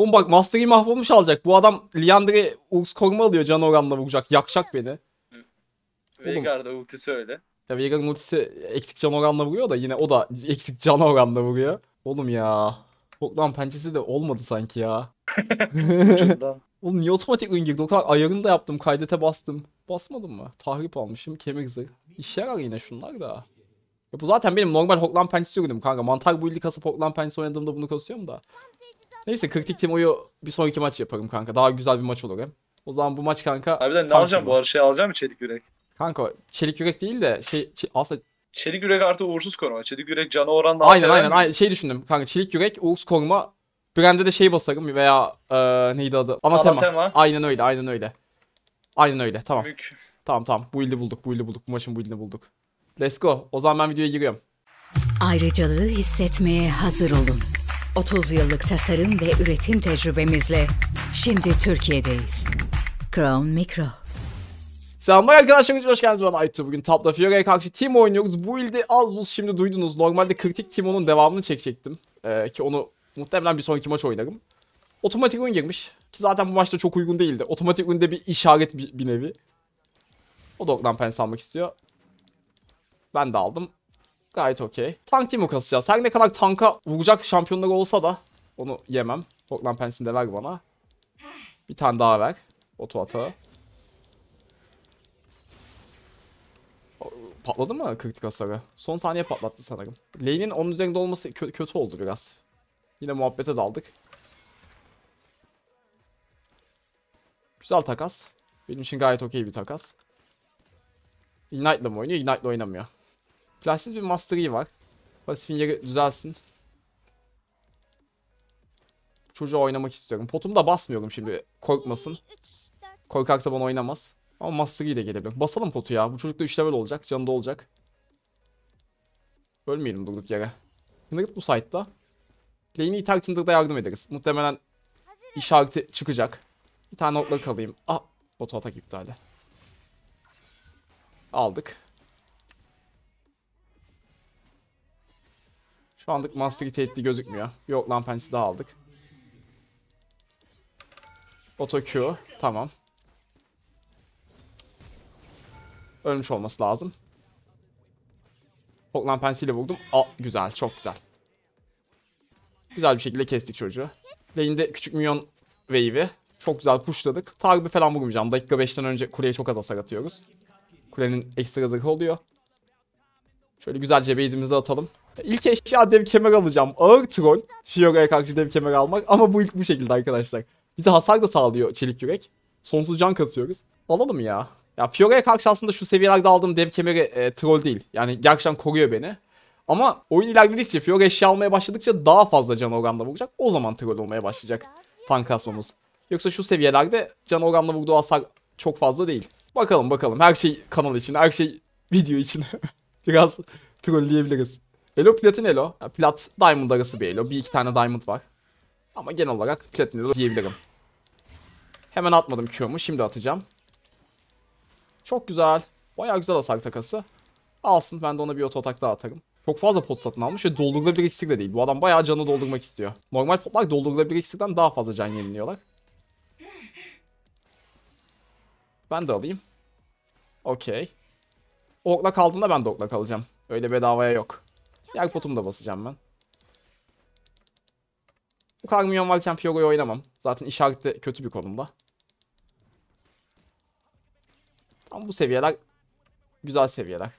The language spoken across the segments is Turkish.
Oğlum bak Master'i mahvolmuş alacak. Bu adam Liandre Urs koruma alıyor can oranla vuracak. Yakacak beni. Veigar'da ultisi öyle. Ya Veigar'ın ultisi eksik can oranla vuruyor da yine o da eksik can oranla vuruyor. Oğlum ya. Toplam pençesi de olmadı sanki ya. Oğlum niye otomatik oyun girdi? O ayarını da yaptım. Kaydete bastım. Basmadım mı? Tahrip almışım. Kemik zırh. İşe yarar yine şunlar da. Ya bu zaten benim normal Hoklan pençesi ürünüm kanka. Mantar bu illi kasıp Hoklan pençesi oynadığımda bunu kasıyorum da. Neyse kritik Timo'yu bir sonraki maç yaparım kanka. Daha güzel bir maç olur hem. O zaman bu maç kanka... Harbiden ne alacağım bu arada? Şey alacağım mı çelik yürek? Kanka çelik yürek değil de şey... şey aslında Çelik yürek artı uğursuz koruma. Çelik yürek canı oranla... Aynen aynen, aynen. Şey düşündüm kanka. Çelik yürek, uğursuz koruma. Brand'e de şey basarım veya e, neydi adı? Anatema. Anatema. Aynen öyle aynen öyle. Aynen öyle tamam. Mük. Tamam tamam. Bu ilde bulduk. Bu ilde bulduk. Bu maçın bu ilde bulduk. Let's go. O zaman ben videoya giriyorum. Ayrıcalığı hissetmeye hazır olun. 30 yıllık tasarım ve üretim tecrübemizle şimdi Türkiye'deyiz. Crown Micro. Selamlar arkadaşlar, hoş geldiniz ben Aytu. Bugün Tapla Fiora'ya karşı team oynuyoruz. Bu ilde az buz şimdi duydunuz. Normalde kritik onun devamını çekecektim. Ee, ki onu muhtemelen bir sonraki maç oynarım. Otomatik oyun girmiş. Ki zaten bu maçta çok uygun değildi. Otomatik oyunda bir işaret bir, bir nevi. O da oradan pens almak istiyor. Ben de aldım. Gayet okey. Tank timo kasacağız. Her ne kadar tanka vuracak şampiyonlar olsa da onu yemem. Portland pensini de ver bana. Bir tane daha ver. Oto atağı. Patladı mı kritik hasarı? Son saniye patlattı sanırım. Lane'in onun üzerinde olması kö kötü oldu biraz. Yine muhabbete daldık. Güzel takas. Benim için gayet okey bir takas. Ignite'la mı oynuyor? Ignite'la oynamıyor. Flashsiz bir Master Yi var. Pasifin yeri düzelsin. Çocuğa oynamak istiyorum. Potumu da basmıyorum şimdi. Korkmasın. Korkarsa bana oynamaz. Ama Master Yi de gelebilir. Basalım potu ya. Bu çocuk da 3 level olacak. Canı da olacak. Ölmeyelim durduk yere. Hınırıt bu site'da. Lane'i iterken da yardım ederiz. Muhtemelen işareti çıkacak. Bir tane okla kalayım. Ah! Oto atak iptali. Aldık. Şu anlık Master'ı tehditli gözükmüyor. Bir ok lampençisi daha aldık. Auto Q. Tamam. Ölmüş olması lazım. Ok lampensiyle vurdum. Aa, güzel. Çok güzel. Güzel bir şekilde kestik çocuğu. Lane'de küçük minyon wave'i. Çok güzel pushladık. Takibi falan vurmayacağım. Dakika 5'ten önce kuleye çok az hasar atıyoruz. Kulenin ekstra zırhı oluyor. Şöyle güzelce base'imizi atalım. İlk eşya dev kemer alacağım. Ağır troll. Fiora'ya karşı dev kemer almak. Ama bu ilk bu şekilde arkadaşlar. Bize hasar da sağlıyor çelik yürek. Sonsuz can kasıyoruz. Alalım ya. Ya Fiora'ya karşı aslında şu seviyelerde aldığım dev kemeri e, troll değil. Yani gerçekten koruyor beni. Ama oyun ilerledikçe Fiora eşya almaya başladıkça daha fazla can oranla vuracak. O zaman troll olmaya başlayacak tank asmamız. Yoksa şu seviyelerde can oranla vurduğu hasar çok fazla değil. Bakalım bakalım her şey kanal için her şey video için. Biraz trollleyebiliriz. Elo platin elo. Yani plat diamond arası bir elo. Bir iki tane diamond var. Ama genel olarak platin elo diyebilirim. Hemen atmadım Q'mu. Şimdi atacağım. Çok güzel. Baya güzel hasar takası. Alsın ben de ona bir oto daha atarım. Çok fazla pot satın almış ve doldurulabilir iksir de değil. Bu adam bayağı canı doldurmak istiyor. Normal potlar doldurulabilir iksirden daha fazla can yeniliyorlar. Ben de alayım. Okey. Okla kaldığında ben de okla kalacağım. Öyle bedavaya yok. Yer potumu da basacağım ben. Bu kadar varken Fiogo'yu oynamam. Zaten işaretli kötü bir konumda. Tam bu seviyeler güzel seviyeler.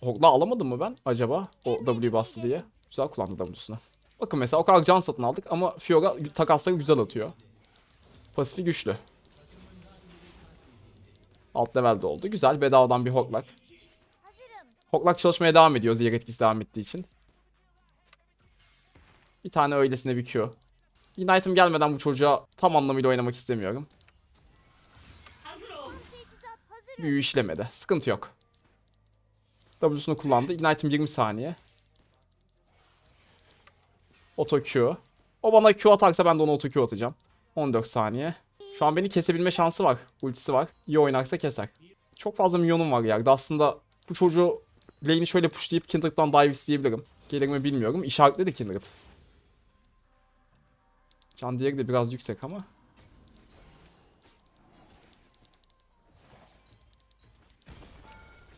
Hogla alamadım mı ben acaba o W bastı diye. Güzel kullandı W'sunu. Bakın mesela o kadar can satın aldık ama Fiora takasları güzel atıyor. Pasifi güçlü. Alt levelde oldu. Güzel. Bedavadan bir hoklak. Hoklak çalışmaya devam ediyor. Zehir etkisi devam ettiği için. Bir tane öylesine bir Q. Ignite'ım gelmeden bu çocuğa tam anlamıyla oynamak istemiyorum. Büyü işlemedi. Sıkıntı yok. W'sunu kullandı. Ignite'ım 20 saniye. Oto Q. O bana Q atarsa ben de ona oto Q atacağım. 14 saniye. Şu an beni kesebilme şansı var. Ultisi var. İyi oynarsa keser. Çok fazla minyonum var yerde. Aslında bu çocuğu lane'i şöyle pushlayıp Kindred'dan dive isteyebilirim. Gelir mi bilmiyorum. İşaretledi Kindred. Can diğeri de biraz yüksek ama.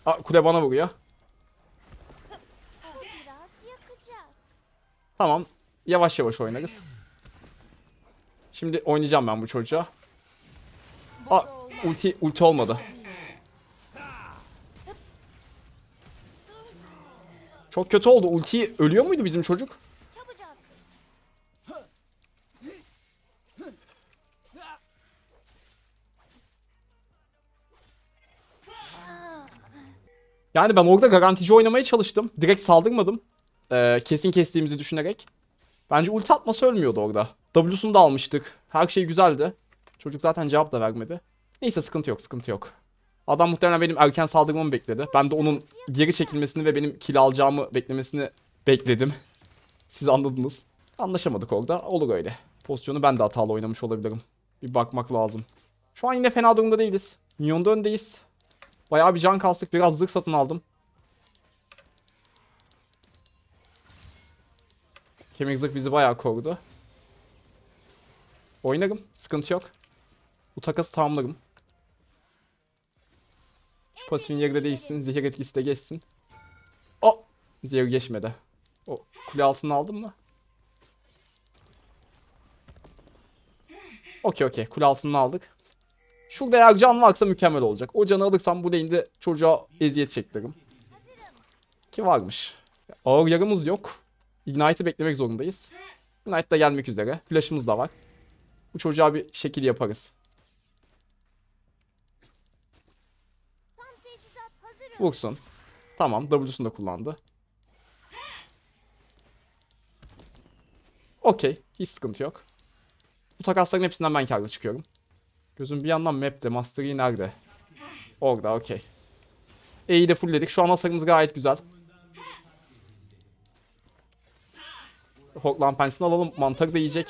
Aa, kule bana vuruyor. Tamam. Yavaş yavaş oynarız. Şimdi oynayacağım ben bu çocuğa. Ulti, ulti olmadı. Çok kötü oldu. Ulti ölüyor muydu bizim çocuk? Yani ben orada garantici oynamaya çalıştım. Direkt saldırmadım. Ee, kesin kestiğimizi düşünerek. Bence ulti atması ölmüyordu orada. W'sunu da almıştık. Her şey güzeldi. Çocuk zaten cevap da vermedi. Neyse sıkıntı yok sıkıntı yok. Adam muhtemelen benim erken saldırmamı bekledi. Ben de onun geri çekilmesini ve benim kill alacağımı beklemesini bekledim. Siz anladınız. Anlaşamadık orada. Olur öyle. Pozisyonu ben de hatalı oynamış olabilirim. Bir bakmak lazım. Şu an yine fena durumda değiliz. Minyonda öndeyiz. Bayağı bir can kastık. Biraz zırh satın aldım. Kemik zırh bizi bayağı korudu. Oynarım. Sıkıntı yok. Bu takası tamamlarım. Pasifin yarıda değişsin. Zehir etkisi de geçsin. O oh! Zehir geçmedi. O oh, kule altını aldım mı? Okey okey. Kule altını aldık. Şurada eğer can varsa mükemmel olacak. O canı alırsam bu lane'de çocuğa eziyet çektiririm. Ki varmış. Ağır yarımız yok. Ignite'ı beklemek zorundayız. Ignite da gelmek üzere. Flash'ımız da var. Bu çocuğa bir şekil yaparız. Vursun. Tamam W'sunu da kullandı. Okey. Hiç sıkıntı yok. Bu takasların hepsinden ben karlı çıkıyorum. Gözüm bir yandan map'te. Master Yi e nerede? Orada okey. E'yi de full dedik. Şu an hasarımız gayet güzel. Hortlan pensini alalım. Mantarı da yiyecek.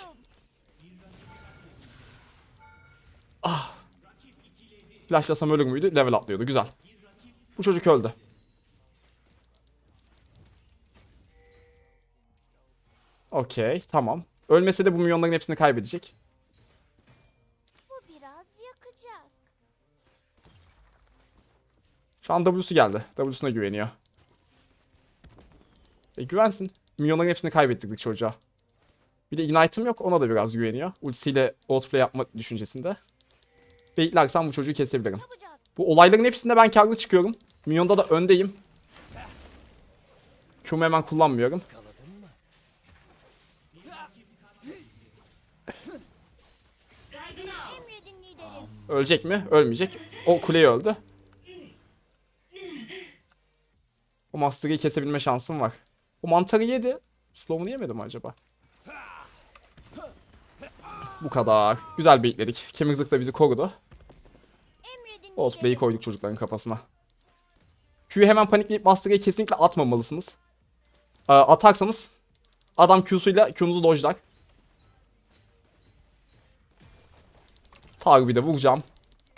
Ah. Flashlasam ölür müydü? Level atlıyordu. Güzel. Bu çocuk öldü. Okey tamam. Ölmese de bu milyonların hepsini kaybedecek. Bu biraz yakacak. Şu an W'su geldi. W'suna güveniyor. E güvensin. Milyonların hepsini kaybettirdik çocuğa. Bir de Ignite'ım yok. Ona da biraz güveniyor. Ultisiyle outplay yapma düşüncesinde. Beklersem bu çocuğu kesebilirim. Bu olayların hepsinde ben karlı çıkıyorum. Minyonda da öndeyim. Q'mu hemen kullanmıyorum. Ölecek mi? Ölmeyecek. O kuleyi öldü. O Master'ı kesebilme şansım var. O mantarı yedi. Slow'unu yemedim acaba? Bu kadar. Güzel bekledik. Kemik zırh da bizi korudu. Outplay'i koyduk çocukların kafasına. Q'yu hemen panikleyip Master'ı kesinlikle atmamalısınız. E, atarsanız adam Q'suyla Q'nuzu dojlar. Tarbi de vuracağım.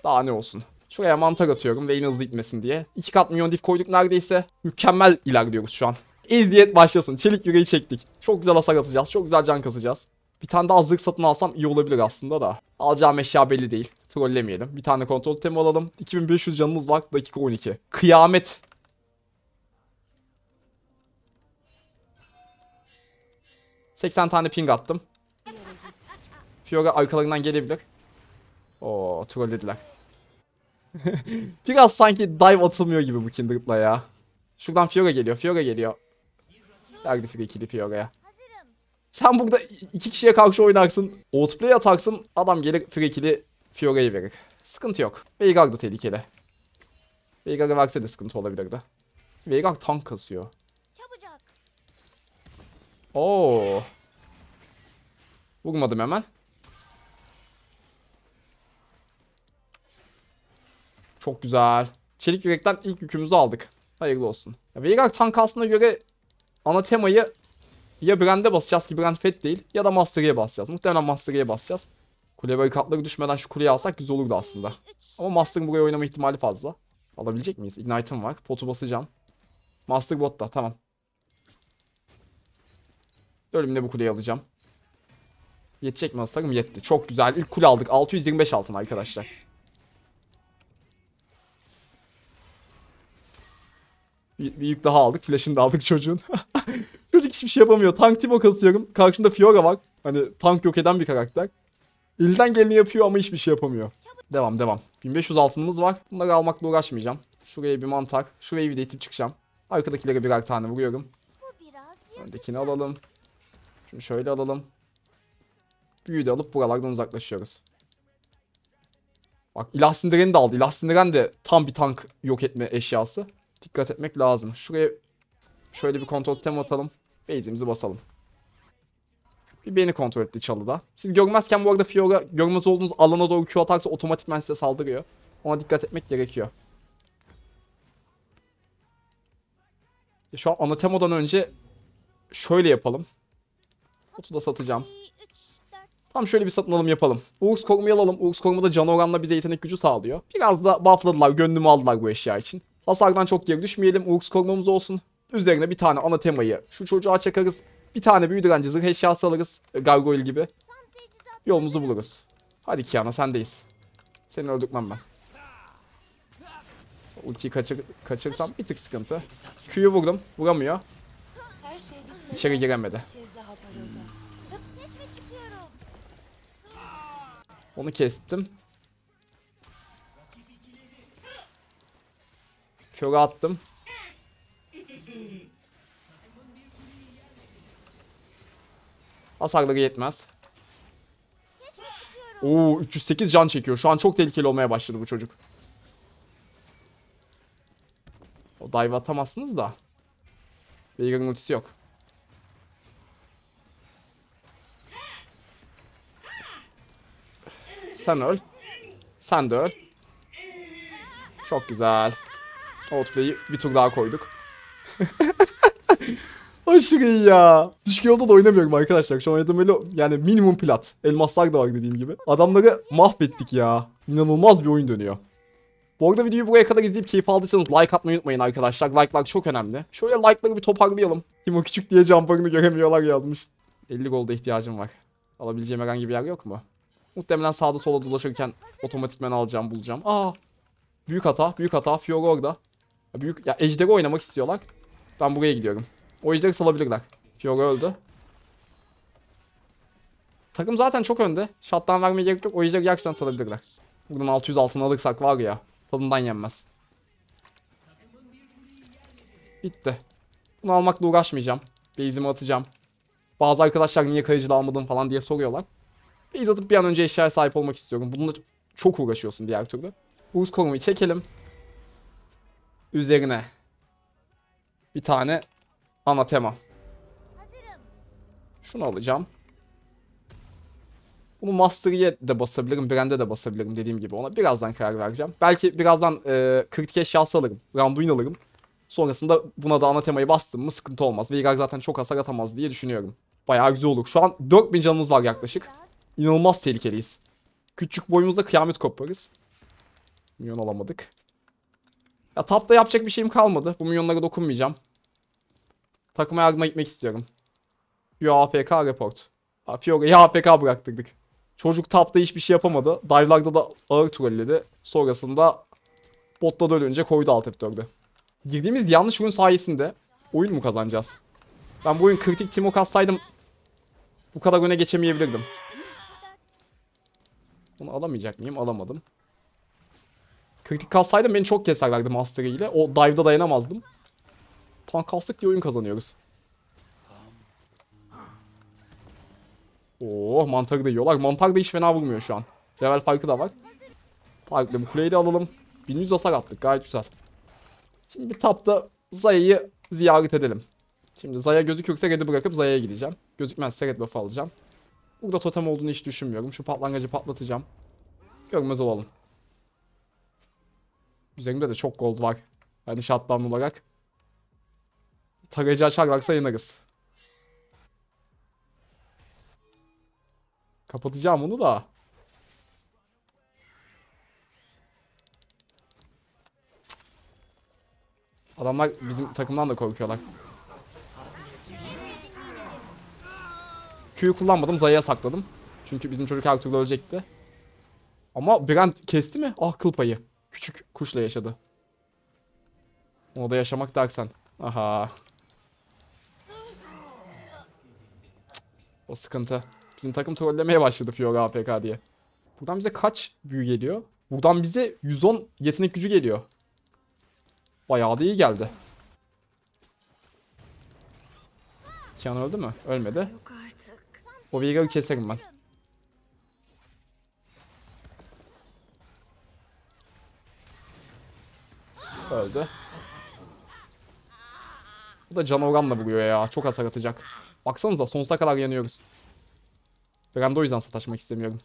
Daha ne olsun. Şuraya mantar atıyorum ve yine hızlı gitmesin diye. İki kat milyon dif koyduk neredeyse. Mükemmel ilerliyoruz şu an. İzdiyet başlasın. Çelik yüreği çektik. Çok güzel hasar atacağız. Çok güzel can kasacağız. Bir tane daha zırh satın alsam iyi olabilir aslında da. Alacağım eşya belli değil. Trollemeyelim. Bir tane kontrol temi alalım. 2500 canımız var. Dakika 12. Kıyamet. 80 tane ping attım. Fiora arkalarından gelebilir. Oo dediler. Biraz sanki dive atılmıyor gibi bu Kindred'la ya. Şuradan Fiora geliyor. Fiora geliyor. Verdi frikili Fiora'ya. Sen burada iki kişiye karşı oynarsın. Outplay atarsın. Adam gelir frikili Fiora'yı verir. Sıkıntı yok. Veigar da tehlikeli. Veigar'ı verse de sıkıntı olabilirdi. Veigar tank kasıyor. Oo. Vurmadım hemen. Çok güzel. Çelik yürekten ilk yükümüzü aldık. Hayırlı olsun. Ya, Veigar tank aslında göre ana temayı ya Brand'e basacağız ki Brand Fed değil ya da Mastery'e basacağız. Muhtemelen Mastery'e basacağız. Kule barikatları düşmeden şu kuleyi alsak güzel olurdu aslında. Ama Master'ın buraya oynama ihtimali fazla. Alabilecek miyiz? Ignite'ım var. Potu basacağım. Master bot da tamam. Ölümle bu kuleyi alacağım. Yetecek mi hasarım? Yetti. Çok güzel. İlk kule aldık. 625 altın arkadaşlar. Bir, bir yük daha aldık. Flash'ını da aldık çocuğun. Çocuk hiçbir şey yapamıyor. Tank Timo kasıyorum. Karşımda Fiora var. Hani tank yok eden bir karakter. Elden geleni yapıyor ama hiçbir şey yapamıyor. Devam devam. 1500 altınımız var. Bunları almakla uğraşmayacağım. Şuraya bir mantar. Şurayı bir de itip çıkacağım. Arkadakilere birer tane vuruyorum. Öndekini alalım. Şunu şöyle alalım. Büyü de alıp buralardan uzaklaşıyoruz. Bak ilah sindiren de aldı. İlah sindiren de tam bir tank yok etme eşyası. Dikkat etmek lazım. Şuraya şöyle bir kontrol tem atalım. Base'imizi basalım. Bir beni kontrol etti çalıda. Siz görmezken bu arada Fiora görmez olduğunuz alana doğru Q atarsa otomatikman size saldırıyor. Ona dikkat etmek gerekiyor. Şu an Anatema'dan önce şöyle yapalım da satacağım. Tam şöyle bir satın alım yapalım. Uğuz Koruma'yı alalım. Uğuz Koruma da can oranla bize yetenek gücü sağlıyor. Biraz da buffladılar. Gönlümü aldılar bu eşya için. Hasardan çok geri düşmeyelim. Uğuz Koruma'mız olsun. Üzerine bir tane ana temayı. şu çocuğa çakarız. Bir tane büyü direnci zırh eşyası alırız. E, gargoyle gibi. Yolumuzu buluruz. Hadi Kiana sendeyiz. Seni öldürtmem ben. Ultiyi kaçır, kaçırsam bir tık sıkıntı. Q'yu vurdum. Vuramıyor. Şey İçeri giremedi. Onu kestim. Şoga attım. Hasarları yetmez. Oo 308 can çekiyor. Şu an çok tehlikeli olmaya başladı bu çocuk. O dive atamazsınız da. Veigar'ın ultisi yok. Sen öl. Sen de öl. Çok güzel. Outplay'i bir tur daha koyduk. Aşırı iyi ya. Düşük yolda da oynamıyorum arkadaşlar. Şu an oynadığım böyle yani minimum plat. Elmaslar da var dediğim gibi. Adamları mahvettik ya. İnanılmaz bir oyun dönüyor. Bu arada videoyu buraya kadar izleyip keyif aldıysanız like atmayı unutmayın arkadaşlar. Like'lar çok önemli. Şöyle like'ları bir toparlayalım. Kim o küçük diye jumper'ını göremiyorlar yazmış. 50 golda ihtiyacım var. Alabileceğim herhangi bir yer yok mu? Muhtemelen sağda sola dolaşırken otomatikmen alacağım bulacağım. Aa. Büyük hata. Büyük hata. Fiora orada. Ya büyük ya ejderi oynamak istiyorlar. Ben buraya gidiyorum. O ejderi salabilirler. Fiora öldü. Takım zaten çok önde. Şattan vermeye gerek yok. O ejderi gerçekten salabilirler. Buradan 600 altın alırsak var ya. Tadından yenmez. Bitti. Bunu almakla uğraşmayacağım. Base'imi atacağım. Bazı arkadaşlar niye kayıcılı almadın falan diye soruyorlar. Base atıp bir an önce eşyaya sahip olmak istiyorum. Bununla çok uğraşıyorsun diğer türlü. Uğuz korumayı çekelim. Üzerine bir tane anatema. Şunu alacağım. Bunu Mastery'e de basabilirim, Brand'e de basabilirim dediğim gibi. Ona birazdan karar vereceğim. Belki birazdan e, kritik eşyası alırım, Randuin alırım. Sonrasında buna da anatema'yı bastım mı sıkıntı olmaz. Veigar zaten çok hasar atamaz diye düşünüyorum. Bayağı güzel olur. Şu an 4000 canımız var yaklaşık inanılmaz tehlikeliyiz. Küçük boyumuzda kıyamet koparız. Milyon alamadık. Ya tapta yapacak bir şeyim kalmadı. Bu milyonlara dokunmayacağım. Takıma yardıma gitmek istiyorum. Yo AFK report. Fiora'yı AFK bıraktırdık. Çocuk tapta hiçbir şey yapamadı. Dive'larda da ağır trolledi. Sonrasında botta da ölünce koydu alt F4'e. Girdiğimiz yanlış oyun sayesinde oyun mu kazanacağız? Ben bu oyun kritik Timo katsaydım bu kadar öne geçemeyebilirdim. Bunu alamayacak mıyım? Alamadım. Kritik kalsaydım beni çok keserlerdi Master ile. O dive'da dayanamazdım. Tank kalsık diye oyun kazanıyoruz. Oo, oh, mantarı da yiyorlar. Mantar da hiç fena vurmuyor şu an. Level farkı da var. Farklı bir kuleyi de alalım. 1100 hasar attık. Gayet güzel. Şimdi bir tapta Zaya'yı ziyaret edelim. Şimdi Zaya gözükürse red'i bırakıp Zaya'ya gideceğim. Gözükmezse red buff alacağım. Burada totem olduğunu hiç düşünmüyorum. Şu patlangıcı patlatacağım. Görmez olalım. Üzerimde de çok gold var. Hani şatlan olarak. Tarayıcı açarlarsa yanarız. Kapatacağım onu da. Adamlar bizim takımdan da korkuyorlar. Q'yu kullanmadım. Zaya'ya sakladım. Çünkü bizim çocuk her türlü ölecekti. Ama Brent kesti mi? Ah kıl payı. Küçük kuşla yaşadı. O da yaşamak dersen. Aha. O sıkıntı. Bizim takım trollemeye başladı Fiora APK diye. Buradan bize kaç büyü geliyor? Buradan bize 110 yetenek gücü geliyor. Bayağı da iyi geldi. Kian öldü mü? Ölmedi. O Vega'yı keserim ben. Öldü. Bu da canavarla buluyor ya. Çok hasar atacak. Baksanıza sonsuza kadar yanıyoruz. Ben de o yüzden sataşmak istemiyorum.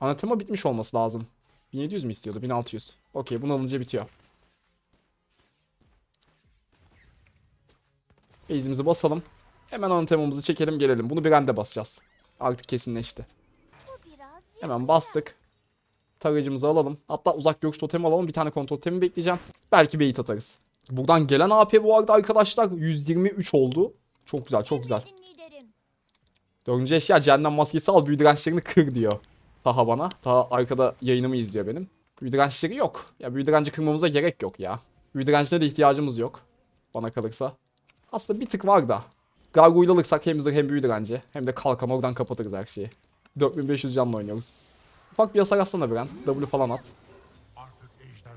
Anatema bitmiş olması lazım. 1700 mi istiyordu? 1600. Okey bunu alınca bitiyor. Base'imizi basalım. Hemen anatemamızı çekelim gelelim. Bunu bir rende basacağız artık kesinleşti. Hemen bastık. Tarayıcımızı alalım. Hatta uzak görüş totemi alalım. Bir tane kontrol totemi bekleyeceğim. Belki bir it atarız. Buradan gelen AP bu arada arkadaşlar 123 oldu. Çok güzel çok güzel. Dördüncü eşya cehennem maskesi al büyü dirençlerini kır diyor. Taha bana. Taha arkada yayınımı izliyor benim. Büyü dirençleri yok. Ya büyü direnci kırmamıza gerek yok ya. Büyü direncine de ihtiyacımız yok. Bana kalırsa. Aslında bir tık var da. Gargoyle alırsak hem zırh hem büyüdür anca. Hem de kalkan oradan kapatırız her şeyi. 4500 canla oynuyoruz. Ufak bir hasar atsana Brand. W falan at.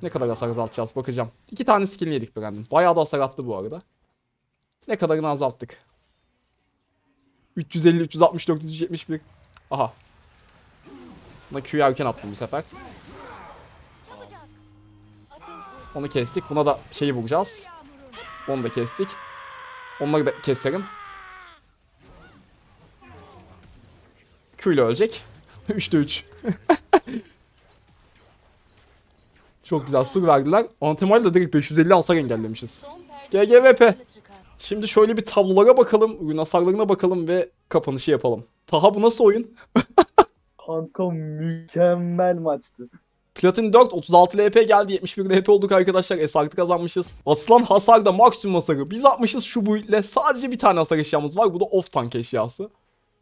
Ne kadar hasar azaltacağız bakacağım. İki tane skin yedik Brand'in. Bayağı da hasar attı bu arada. Ne kadarını azalttık. 350, 360, 471. Aha. Buna Q'yu erken attım bu sefer. Onu kestik. Buna da şeyi vuracağız. Onu da kestik. Onları da keserim. Q ile ölecek. 3'te 3. Çok güzel sur verdiler. Antemayla da direkt 550 hasar engellemişiz. GGVP. Şimdi şöyle bir tablolara bakalım. Oyun hasarlarına bakalım ve kapanışı yapalım. Taha bu nasıl oyun? Kanka mükemmel maçtı. Platin 4 36 LP geldi 71 LP olduk arkadaşlar esartı kazanmışız. Aslan da maksimum hasarı biz atmışız şu build'le sadece bir tane hasar eşyamız var bu da off tank eşyası.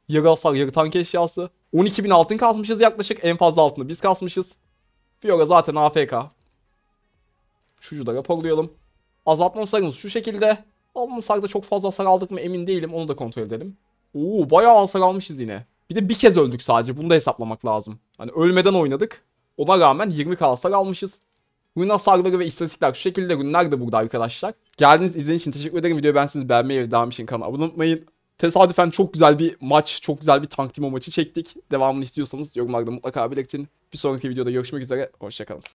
Yarı hasar, yarı tank eşyası. 12.000 altın kasmışız yaklaşık. En fazla altını biz kasmışız. Fiora zaten AFK. Şucu da raporlayalım. Azaltma hasarımız şu şekilde. Alın hasarda çok fazla hasar aldık mı emin değilim. Onu da kontrol edelim. Oo bayağı hasar almışız yine. Bir de bir kez öldük sadece. Bunu da hesaplamak lazım. Hani ölmeden oynadık. Ona rağmen 20 k hasar almışız. Rune hasarları ve istatistikler şu şekilde. Runler de burada arkadaşlar. Geldiğiniz izlediğiniz için teşekkür ederim. Videoyu beğendiyseniz beğenmeyi ve devam için kanala abone olmayı unutmayın. Tesadüfen çok güzel bir maç, çok güzel bir tank timo maçı çektik. Devamını istiyorsanız yorumlarda mutlaka belirtin. Bir sonraki videoda görüşmek üzere, hoşçakalın.